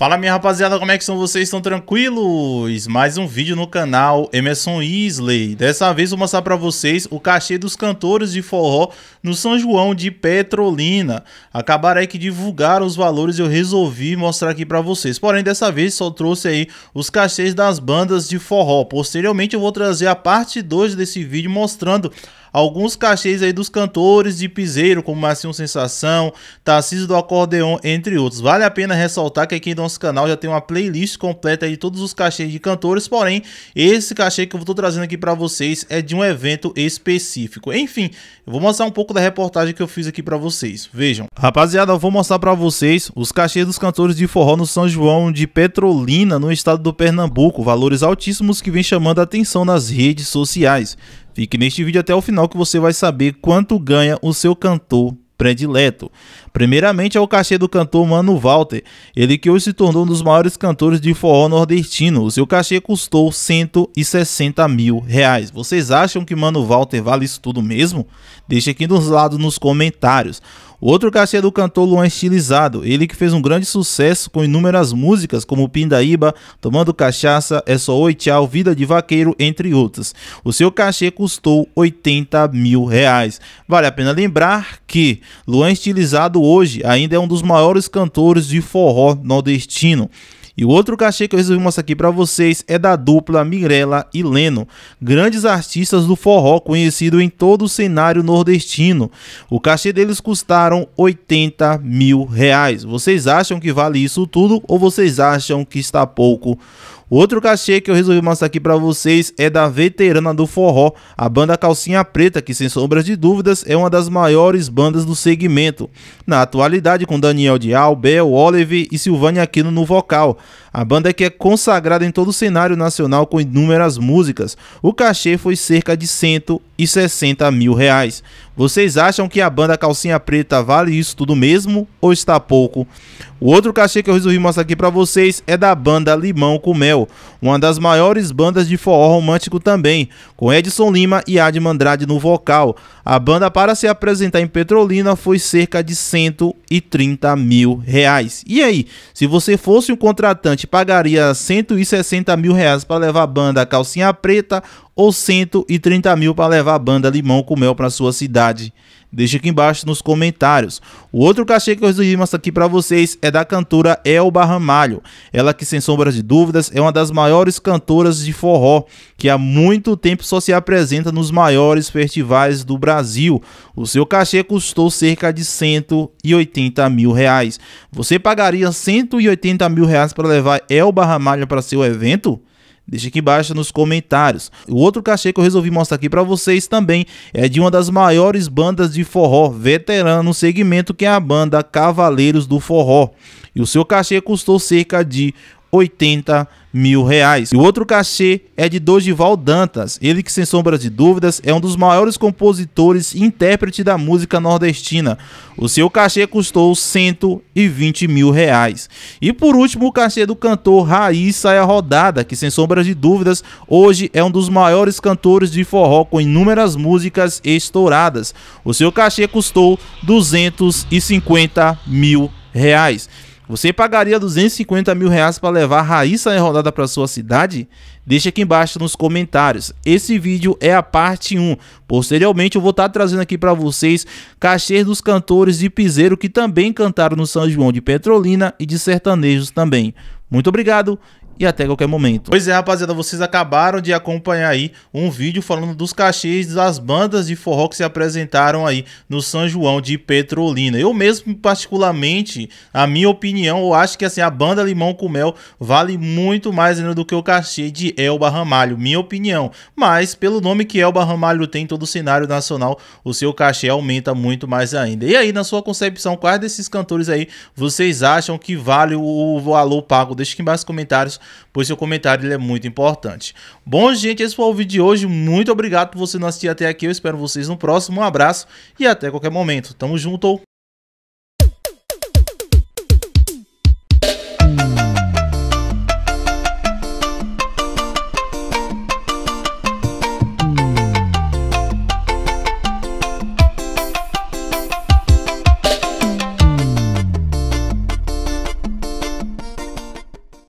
Fala minha rapaziada, como é que são vocês? Estão tranquilos? Mais um vídeo no canal Emerson Isley. Dessa vez vou mostrar para vocês o cachê dos cantores de forró no São João de Petrolina. Acabaram aí que divulgaram os valores e eu resolvi mostrar aqui para vocês. Porém, dessa vez só trouxe aí os cachês das bandas de forró. Posteriormente eu vou trazer a parte 2 desse vídeo mostrando alguns cachês aí dos cantores de piseiro, como Marcinho Sensação, Tarcísio do Acordeon, entre outros. Vale a pena ressaltar que aqui no nosso canal já tem uma playlist completa de todos os cachês de cantores, porém, esse cachê que eu estou trazendo aqui para vocês é de um evento específico. Enfim, eu vou mostrar um pouco da reportagem que eu fiz aqui para vocês. Vejam. Rapaziada, eu vou mostrar para vocês os cachês dos cantores de forró no São João de Petrolina, no estado do Pernambuco, valores altíssimos que vem chamando a atenção nas redes sociais. Fique neste vídeo até o final que você vai saber quanto ganha o seu cantor predileto. Primeiramente é o cachê do cantor Mano Walter, ele que hoje se tornou um dos maiores cantores de forró nordestino. O seu cachê custou 160 mil reais. Vocês acham que Mano Walter vale isso tudo mesmo? Deixe aqui nos lados nos comentários. Outro cachê é do cantor Luan Estilizado, ele que fez um grande sucesso com inúmeras músicas como Pindaíba, Tomando Cachaça, É Só Oi Tchau, Vida de Vaqueiro, entre outras. O seu cachê custou 80 mil reais. Vale a pena lembrar que Luan Estilizado hoje ainda é um dos maiores cantores de forró nordestino. E o outro cachê que eu resolvi mostrar aqui para vocês é da dupla Mirella e Leno, grandes artistas do forró conhecido em todo o cenário nordestino. O cachê deles custaram 80 mil reais. Vocês acham que vale isso tudo ou vocês acham que está pouco? Outro cachê que eu resolvi mostrar aqui para vocês é da veterana do forró, a banda Calcinha Preta, que sem sombras de dúvidas é uma das maiores bandas do segmento. Na atualidade, com Daniel Dial, Bel, Olive e Silvânia Aquino no vocal. A banda é que é consagrada em todo o cenário nacional com inúmeras músicas. O cachê foi cerca de 160 mil reais. Vocês acham que a banda Calcinha Preta vale isso tudo mesmo ou está pouco? O outro cachê que eu resolvi mostrar aqui para vocês é da banda Limão com Mel, uma das maiores bandas de forró romântico também, com Edson Lima e Ad Andrade no vocal. A banda para se apresentar em Petrolina foi cerca de 130 mil reais. E aí, se você fosse um contratante Cavalcante pagaria 160 mil reais para levar a banda Calcinha Preta ou 130 mil para levar a banda Limão com Mel para sua cidade. Deixe aqui embaixo nos comentários. O outro cachê que eu resolvi mostrar aqui para vocês é da cantora Elba Ramalho. Ela que, sem sombras de dúvidas, é uma das maiores cantoras de forró, que há muito tempo só se apresenta nos maiores festivais do Brasil. O seu cachê custou cerca de 180 mil reais. Você pagaria 180 mil reais para levar Elba Ramalho para seu evento? Deixe aqui embaixo nos comentários. O outro cachê que eu resolvi mostrar aqui para vocês também é de uma das maiores bandas de forró veterana no segmento que é a banda Cavaleiros do Forró. E o seu cachê custou cerca de 80 mil reais. E o outro cachê é de Dodival Dantas, ele que sem sombra de dúvidas é um dos maiores compositores e intérprete da música nordestina. O seu cachê custou 120 mil reais. E por último, o cachê do cantor Raiz Saia Rodada, que sem sombra de dúvidas hoje é um dos maiores cantores de forró com inúmeras músicas estouradas. O seu cachê custou 250 mil reais. Você pagaria 250 mil reais para levar a Raíssa Enrodada para sua cidade? Deixa aqui embaixo nos comentários. Esse vídeo é a parte 1. Posteriormente eu vou estar tá trazendo aqui para vocês cachês dos cantores de piseiro que também cantaram no São João de Petrolina e de sertanejos também. Muito obrigado e até qualquer momento. Pois é, rapaziada, vocês acabaram de acompanhar aí um vídeo falando dos cachês das bandas de forró que se apresentaram aí no São João de Petrolina. Eu mesmo, particularmente, a minha opinião, eu acho que assim, a banda Limão com Mel vale muito mais ainda do que o cachê de Elba Ramalho, minha opinião. Mas, pelo nome que Elba Ramalho tem em todo o cenário nacional, o seu cachê aumenta muito mais ainda. E aí, na sua concepção, quais desses cantores aí vocês acham que vale o valor pago? Deixe aqui embaixo nos comentários pois seu comentário é muito importante. Bom, gente, esse foi o vídeo de hoje. Muito obrigado por você não assistir até aqui. Eu espero vocês no próximo. Um abraço e até qualquer momento. Tamo junto.